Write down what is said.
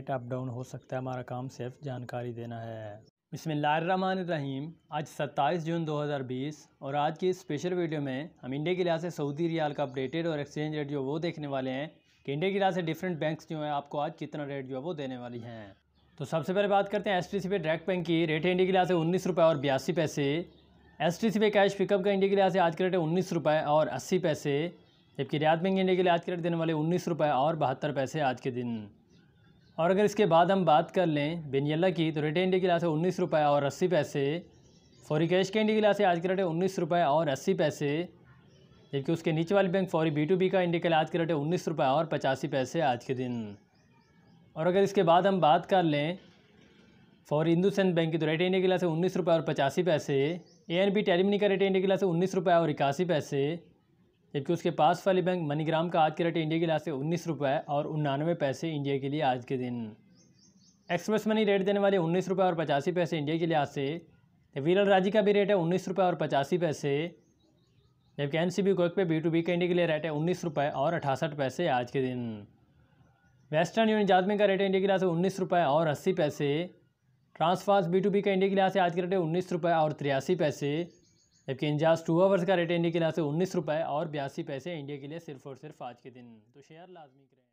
rate up down हो सकता है हमारा काम सिर्फ जानकारी देना है इसमें रहीम आज 27 जून 2020 और आज की इस स्पेशल वीडियो में हम इंडिया के लिहाज से सऊदी रियाल का अपडेटेड और एक्सचेंज रेट जो वो देखने वाले हैं कि इंडिया के लिहाज से डिफरेंट बैंक्स जो हैं आपको आज कितना रेट जो है वो देने वाली हैं तो सबसे पहले बात करते हैं S T C pay direct bank की रेट है इंडिया के लिहाज से उन्नीस रुपये और बयासी पैसे एस टी सी पे कैश पिकअप का इंडिया के लिहाज से आज का रेट है उन्नीस रुपये और अस्सी पैसे जबकि रियात बैंक इंडिया के लिए आज के रेट देने वाले उन्नीस रुपये और बहत्तर पैसे आज के दिन और अगर इसके बाद हम बात कर लें बेनियला की तो रेटे इंडी की लाश है उन्नीस रुपये और अस्सी पैसे फौरी कैश के इंडी की लाश है आज के रेट है उन्नीस रुपये और अस्सी पैसे जबकि उसके नीचे वाली बैंक फौरी बी टू बी का लिए आज के रेट है उन्नीस रुपये और पचासी पैसे आज के दिन और अगर इसके बाद हम बात कर लें हिंदू हिंदुस्तान बैंक की तो रेट इंडिया की लाश है उन्नीस रुपये और पचासी पैसे ए एन बी टेलीमिनी का रेट इंडिया की लाश है उन्नीस रुपये और इक्यासी पैसे जबकि उसके पास वाली बैंक मनीग्राम का आज के रेट इंडिया के लिहाज से उन्नीस रुपये और उन्नानवे पैसे इंडिया के लिए आज के दिन एक्सप्रेस मनी रेट देने वाले उन्नीस रुपये और पचासी पैसे इंडिया के लिहाज से वीरल राजी का भी रेट है उन्नीस रुपये और पचासी पैसे जबकि N C B quick pay B to B का इंडिया के लिए रेट है उन्नीस रुपये और अठासठ पैसे आज के दिन वेस्टर्न यूनियन जाजमें का रेट है इंडिया के लिहाज से उन्नीस रुपये और अस्सी पैसे ट्रांसफास्ट बी टू बी का इंडिया के लिहाज से आज के रेट है उन्नीस रुपये और तिरासी पैसे जबकि इंजाज टू आवर्स का रेट इंडिया के लिहाज से उन्नीस रुपये और बयासी पैसे इंडिया के लिए सिर्फ और सिर्फ आज के दिन तो शेयर लाजमी करें